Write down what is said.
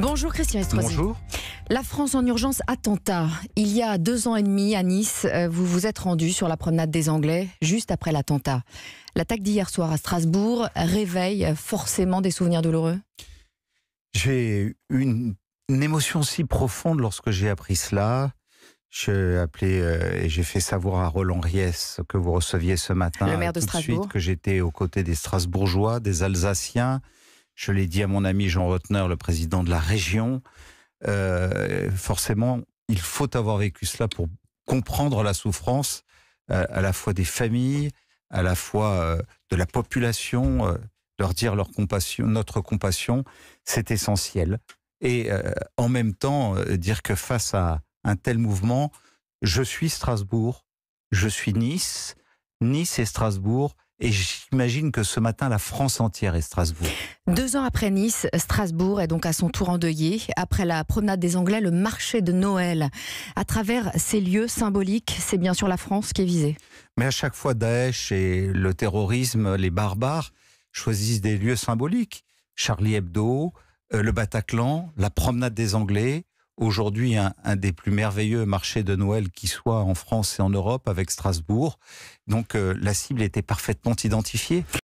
Bonjour Christian Estrosi. Bonjour. La France en urgence attentat. Il y a deux ans et demi à Nice, euh, vous vous êtes rendu sur la promenade des Anglais juste après l'attentat. L'attaque d'hier soir à Strasbourg réveille forcément des souvenirs douloureux J'ai une, une émotion si profonde lorsque j'ai appris cela. J'ai appelé euh, et j'ai fait savoir à Roland Ries que vous receviez ce matin. Le maire de Strasbourg. que j'étais aux côtés des Strasbourgeois, des Alsaciens, je l'ai dit à mon ami Jean Rotner, le président de la région. Euh, forcément, il faut avoir vécu cela pour comprendre la souffrance euh, à la fois des familles, à la fois euh, de la population. leur dire notre compassion, c'est essentiel. Et en même temps, dire que face à un tel mouvement, je suis Strasbourg, je suis Nice, Nice et Strasbourg, et j'imagine que ce matin, la France entière est Strasbourg. Deux ans après Nice, Strasbourg est donc à son tour endeuillé. Après la promenade des Anglais, le marché de Noël. À travers ces lieux symboliques, c'est bien sûr la France qui est visée. Mais à chaque fois, Daesh et le terrorisme, les barbares, choisissent des lieux symboliques. Charlie Hebdo, euh, le Bataclan, la promenade des Anglais, aujourd'hui un, des plus merveilleux marchés de Noël qui soit en France et en Europe avec Strasbourg. Donc euh, la cible était parfaitement identifiée.